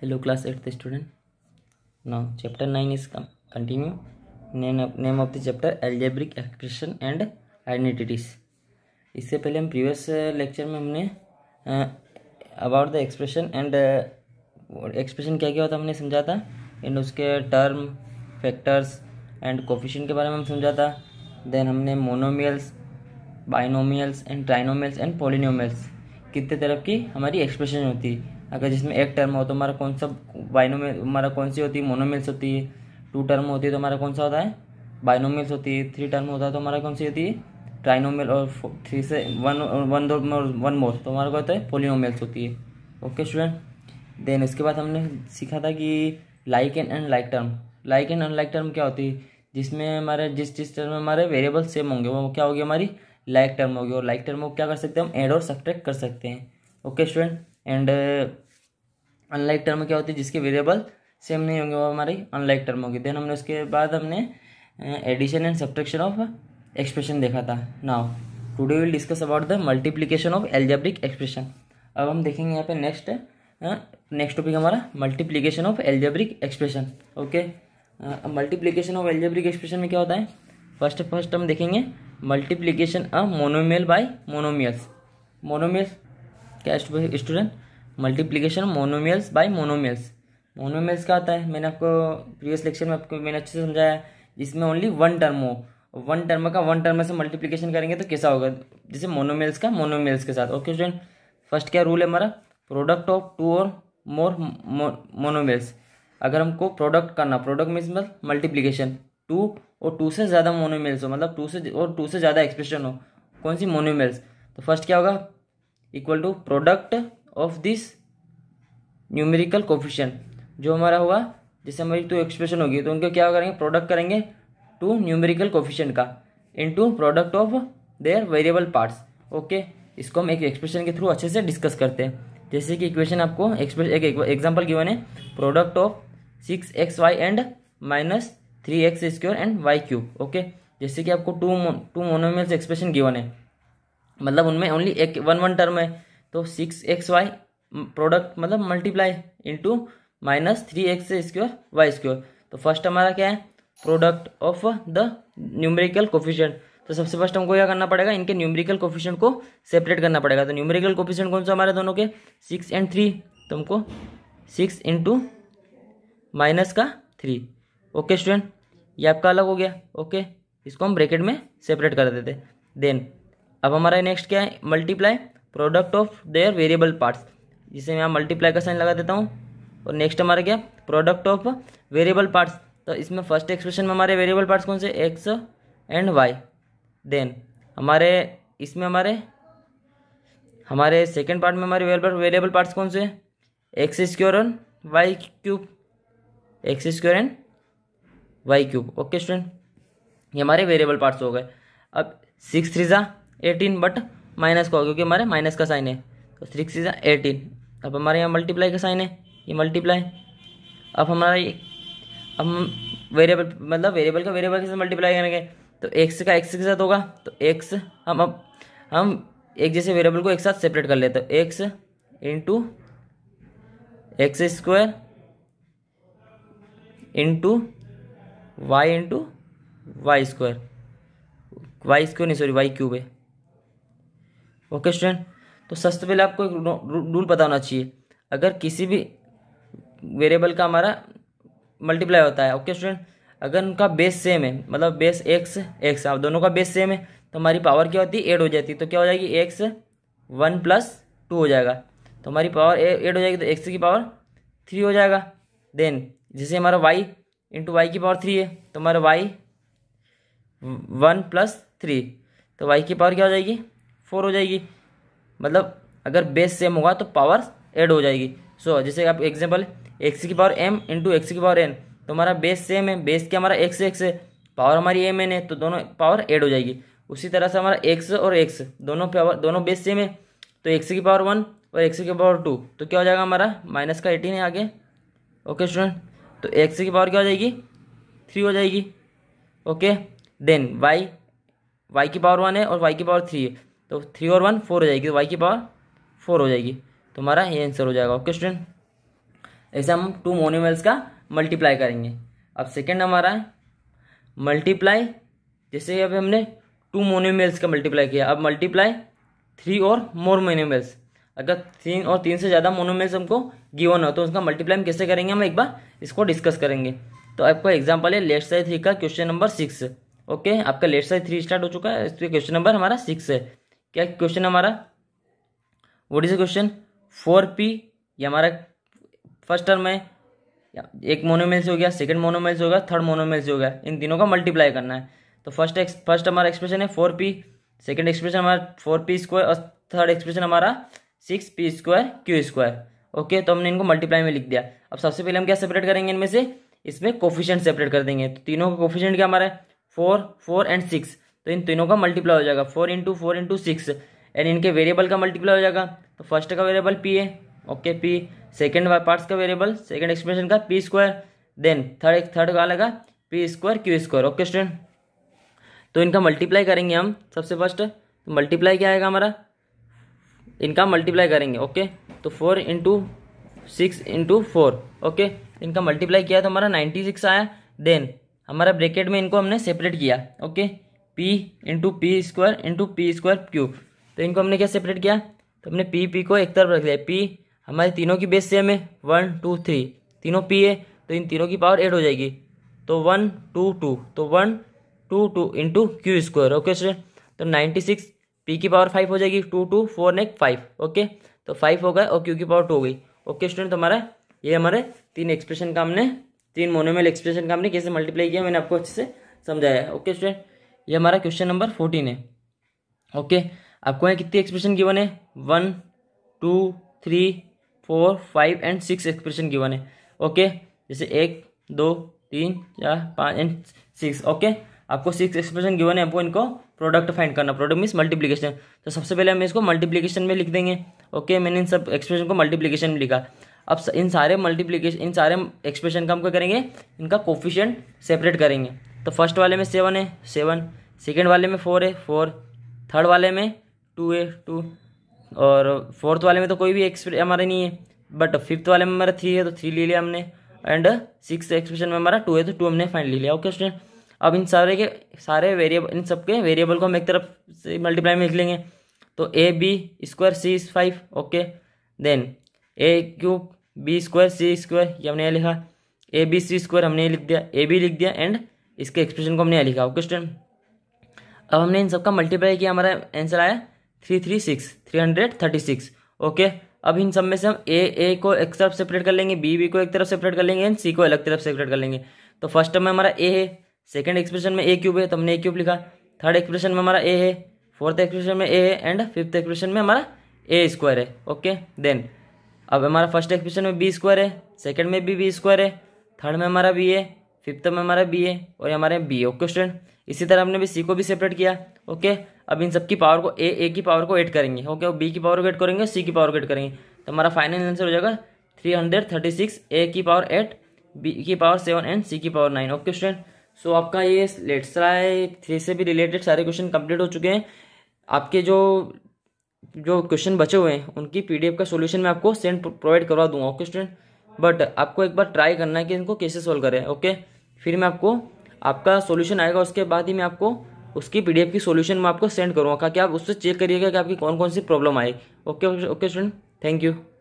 hello class eighth student ना chapter nine is come name of the chapter algebraic expression and algebraic इससे पहले हम previous lecture uh, में हमने about the expression and expression क्या क्या होता हमने समझा था एंड उसके टर्म फैक्टर्स एंड कोफिशन के बारे में हम समझा था देन हमने monomials binomials and trinomials and polynomials कितने तरफ की हमारी एक्सप्रेशन होती है अगर जिसमें एक टर्म हो तो हमारा कौन सा बाइनोमिल हमारा कौन सी होती है मोनोमिल्स होती है टू टर्म होती है तो हमारा कौन सा होता है बाइनोमिल्स होती है थ्री टर्म होता है तो हमारा कौन सी होती है ट्राइनोमिल और थ्री से वन वन दो वन मोर तो हमारा क्या होता है पोलिनोमियल्स होती है ओके स्टूडेंट देन इसके बाद हमने सीखा था कि like and unlike term like and unlike term क्या होती है जिसमें हमारे जिस जिस टर्म में हमारे वेरिएबल सेम होंगे वो क्या होगी हमारी लाइक टर्म होगी और लाइक टर्म को क्या कर सकते हैं हम एड और सब्ट्रैक्ट कर सकते हैं okay student and unlike term क्या होती है जिसके वेरिएबल सेम नहीं होंगे वो हमारी अनलाइक टर्म होगी देन हमने उसके बाद हमने addition and subtraction of expression देखा था now today will discuss about the multiplication of algebraic expression अब हम देखेंगे यहाँ पे नेक्स्ट नेक्स्ट टॉपिक हमारा multiplication of algebraic expression okay multiplication of algebraic expression में क्या होता है फर्स्ट फर्स्ट हम देखेंगे multiplication a monomial by monomials monomials क्या student multiplication monomials by monomials monomials क्या होता है मैंने आपको प्रीवियस लेक्चर में आपको मैंने अच्छे से समझाया जिसमें ओनली वन टर्म हो वन टर्म का वन टर्म से मल्टीप्लीकेशन करेंगे तो कैसा होगा जैसे मोनोमियल्स का मोनोमियल्स के साथ ओके स्टूडेंट फर्स्ट क्या रूल है हमारा प्रोडक्ट ऑफ टू और मोर मोनोमियल्स अगर हमको प्रोडक्ट करना प्रोडक्ट मीन्स मतलब मल्टीप्लीकेशन टू और टू से ज़्यादा मोनोमियल्स हो मतलब टू से और टू से ज़्यादा एक्सप्रेशन हो कौन सी मोनोमियल्स तो फर्स्ट क्या होगा equal to product of this numerical coefficient जो हमारा हुआ जैसे हमारी टू एक्सप्रेशन होगी तो उनका क्या करेंगे प्रोडक्ट करेंगे टू न्यूमेरिकल कोफिशन का into product of their variable parts okay इसको हम एक एक्सप्रेशन के थ्रू अच्छे से डिस्कस करते हैं जैसे कि इक्वेशन आपको एक्सप्रेस एक एग्जाम्पल गिवन है product of six x y and minus three x square and y cube okay जैसे कि आपको two two monomials expression given है मतलब उनमें ओनली एक वन वन टर्म है तो सिक्स एक्स वाई प्रोडक्ट मतलब multiply into minus three x square y square तो फर्स्ट हमारा क्या है product of the numerical coefficient तो सबसे फर्स्ट हमको क्या करना पड़ेगा इनके न्यूमेरिकल कोफिशियंट को सेपरेट करना पड़ेगा तो न्यूमेरिकल कोफिशियंट कौन सा हमारे दोनों के सिक्स एंड थ्री तो हमको सिक्स इंटू माइनस का थ्री ओके स्टूडेंट ये आपका अलग हो गया ओके इसको हम ब्रैकेट में सेपरेट कर देते देन अब हमारा नेक्स्ट क्या है multiply product of their variable parts जिसे मैं मल्टीप्लाई का साइन लगा देता हूँ और नेक्स्ट हमारा क्या प्रोडक्ट ऑफ वेरिएबल पार्ट्स तो इसमें फर्स्ट एक्सप्रेशन में हमारे वेरिएबल पार्ट्स कौन से एक्स एंड वाई देन हमारे इसमें हमारे हमारे सेकेंड पार्ट में हमारे वेरिएबल पार्ट्स कौन से x square and y cube x square and y cube okay student ये हमारे वेरिएबल पार्ट्स हो गए अब सिक्स थ्री ज़ा एटीन बट माइनस का होगा क्योंकि हमारे माइनस का साइन है तो सिक्स एटीन अब हमारे यहाँ मल्टीप्लाई का साइन है ये मल्टीप्लाई अब हमारा ये अब हम वेरिएबल मतलब वेरिएबल का वेरिएबल के साथ मल्टीप्लाई करेंगे तो एक्स का एक्स के साथ होगा तो एक्स हम अब हम एक जैसे वेरिएबल को एक साथ सेपरेट कर लेते हैं x into x square into y into y square y square नहीं सॉरी वाई क्यूब है ओके स्टूडेंट तो सबसे पहले आपको एक रूल पता होना चाहिए अगर किसी भी वेरिएबल का हमारा मल्टीप्लाई होता है ओके स्टूडेंट अगर उनका बेस सेम है मतलब बेस एक्स एक्स आप दोनों का बेस सेम है तो हमारी पावर क्या होती है एड हो जाती है तो क्या हो जाएगी एक्स वन प्लस टू हो जाएगा तो हमारी पावर एड हो जाएगी तो एक्स की पावर थ्री हो जाएगा देन जैसे हमारा वाई इंटू वाई की पावर थ्री है तो हमारा वाई वन प्लस थ्री तो वाई की पावर क्या हो जाएगी फोर हो जाएगी मतलब अगर बेस सेम होगा तो पावर एड हो जाएगी सो so, जैसे आप एग्जाम्पल एक्स की पावर एम इंटू एक्स की पावर एन तो हमारा बेस सेम है बेस के हमारा एक्स एक्स है पावर हमारी एम एन है तो दोनों पावर एड हो जाएगी उसी तरह से हमारा एक्स और एक्स दोनों पावर दोनों बेस सेम है तो एक्स की पावर वन और एक्स की पावर टू तो क्या हो जाएगा हमारा माइनस का एटीन है आगे ओके स्टूडेंट तो एक्स की पावर क्या हो जाएगी थ्री हो जाएगी ओके देन वाई वाई की पावर वन है और वाई की पावर थ्री है तो थ्री और वन फोर हो जाएगी तो वाई की पावर फोर हो जाएगी तो हमारा ये आंसर हो जाएगा ओके स्टूडेंट ऐसे हम टू मोनिमल्स का मल्टीप्लाई करेंगे अब सेकेंड हमारा मल्टीप्लाई जैसे अब हमने टू मोनिमल्स का मल्टीप्लाई किया अब मल्टीप्लाई थ्री और मोर मोनिमल्स अगर तीन और तीन से ज़्यादा मोनोमेल्स हमको गिवन हो तो उसका मल्टीप्लाई हम कैसे करेंगे हम एक बार इसको डिस्कस करेंगे तो आपका एग्जांपल है लेफ्ट साइड थ्री का क्वेश्चन नंबर सिक्स ओके आपका लेफ्ट साइड थ्री स्टार्ट हो चुका है इसके क्वेश्चन नंबर हमारा सिक्स है क्या क्वेश्चन हमारा what is question four p ये हमारा फर्स्ट टर्म है एक मोनोमेल्स हो गया सेकंड मोनोमेल्स हो गया थर्ड मोनोमेल्स हो गया इन तीनों का मल्टीप्लाई करना है तो फर्स्ट एक्स फर्स्ट हमारा एक्सप्रेशन है फोर पी सेकेंड एक्सप्रेशन हमारा फोर पी स्क्वायर और थर्ड एक्सप्रेशन हमारा six p square q square okay तो हमने इनको मल्टीप्लाई में लिख दिया अब सबसे पहले हम क्या सेपरेट करेंगे इनमें से इसमें कोफिशियंट सेपरेट कर देंगे तो तीनों का कोफिशियंट क्या हमारा है फोर फोर एंड सिक्स तो इन तीनों का मल्टीप्लाई हो जाएगा four into four into six and इनके वेरिएबल का मल्टीप्लाई हो जाएगा तो फर्स्ट का वेरिएबल पी है ओके पी सेकेंड पार्ट्स का वेरिएबल सेकेंड एक्सप्रेशन का p square then third third का का p square q square okay student तो इनका मल्टीप्लाई करेंगे हम सबसे फर्स्ट तो मल्टीप्लाई क्या आएगा हमारा इनका मल्टीप्लाई करेंगे ओके तो four into six into four okay इनका मल्टीप्लाई किया तो हमारा नाइन्टी सिक्स आया देन हमारा ब्रैकेट में इनको हमने सेपरेट किया okay p into p square into p square q तो इनको हमने क्या सेपरेट किया तो हमने पी पी को एक तरफ रख दिया पी हमारे तीनों की बेस सेम है वन टू थ्री तीनों पी है तो इन तीनों की पावर एट हो जाएगी तो वन टू टू तो one two two into q square okay student तो नाइन्टी सिक्स पी की पावर फाइव हो जाएगी टू टू फोर नेक फाइव ओके तो फाइव हो गया और क्यू की पावर टू हो गई ओके स्टूडेंट तो हमारा ये हमारे तीन एक्सप्रेशन का हमने तीन मोनोमल एक्सप्रेशन का हमने कैसे मल्टीप्लाई किया मैंने आपको अच्छे से समझाया ओके स्टूडेंट ये हमारा क्वेश्चन नंबर फोर्टीन है ओके आपको यहाँ कितनी एक्सप्रेशन गिवन है one two three four five and six expression given है ओके जैसे एक दो तीन चार पाँच एंड सिक्स ओके आपको सिक्स एक्सप्रेशन गिवन है आपको इनको प्रोडक्ट फाइंड करना प्रोडक्ट मीन्स मल्टीप्लीकेशन तो सबसे पहले हम इसको मल्टीप्लीकेशन में लिख देंगे ओके मैंने इन सब एक्सप्रेशन को मल्टीप्लीकेशन में लिखा अब इन सारे मल्टीप्लीकेशन इन सारे एक्सप्रेशन का हम क्या करेंगे इनका कोफिशियंट सेपरेट करेंगे तो फर्स्ट वाले में सेवन है सेवन सेकेंड वाले में फोर है फोर थर्ड वाले में टू है टू और फोर्थ वाले में तो कोई भी एक्सप्रे हमारे नहीं है बट फिफ्थ वाले में हमारा थ्री है तो थ्री ले लिया हमने एंड सिक्स एक्सप्रेशन में हमारा टू है तो टू हमने फाइनल ले लिया ओके स्टूडेंट अब इन सारे के सारे वेरिएबल इन सब के वेरिएबल को हम एक तरफ से मल्टीप्लाई में लिख लेंगे तो a b square c is five okay then a cube b square c square ये हमने लिखा ए बी सी स्क्वायर हमने लिख दिया ए बी लिख दिया एंड इसके एक्सप्रेशन को हमने यहाँ लिखा ओके स्टूडेंट अब हमने इन सबका मल्टीप्लाई किया हमारा आंसर आया three three six three hundred thirty six okay अब इन सब में से हम ए ए को एक तरफ सेपरेट कर लेंगे बी बी को एक तरफ सेपरेट कर लेंगे एंड सी को अलग तरफ सेपरेट कर लेंगे तो फर्स्ट टर्म में हमारा ए है सेकंड एक्सप्रेशन में ए क्यूब है तो हमने ए क्यूब लिखा थर्ड एक्सप्रेशन में हमारा ए है फोर्थ एक्सप्रेशन में ए है एंड फिफ्थ एक्सप्रेशन में हमारा ए स्क्वायर है ओके देन अब हमारा फर्स्ट एक्सप्रेशन में बी स्क्वायर है सेकेंड में भी बी स्क्वायर है थर्ड में हमारा बी है फिफ्थ में हमारा बी ए और हमारे बी ए ओके स्टूडेंट इसी तरह हमने भी सी को भी सेपरेट किया ओके अब इन सब की पावर को ए ए की पावर को एड करेंगे ओके और बी की पावर को एड करेंगे सी की पावर को एड करेंगे तो हमारा फाइनल आंसर हो जाएगा three hundred thirty six A की पावर एट बी की पावर सेवन एंड सी की power nine okay student so आपका ये लेट्स है थ्री से भी रिलेटेड सारे क्वेश्चन कंप्लीट हो चुके हैं आपके जो जो क्वेश्चन बचे हुए हैं उनकी पीडीएफ का सॉल्यूशन मैं आपको सेंड प्रोवाइड करवा दूंगा ओके स्टूडेंट बट आपको एक बार ट्राई करना है कि इनको कैसे सोल्व करें ओके फिर मैं आपको आपका सोल्यूशन आएगा उसके बाद ही मैं आपको उसकी पी की सोल्यूशन मैं आपको सेंड करूँगा कि आप उससे चेक करिएगा कि आपकी कौन कौन सी प्रॉब्लम आई okay okay student thank you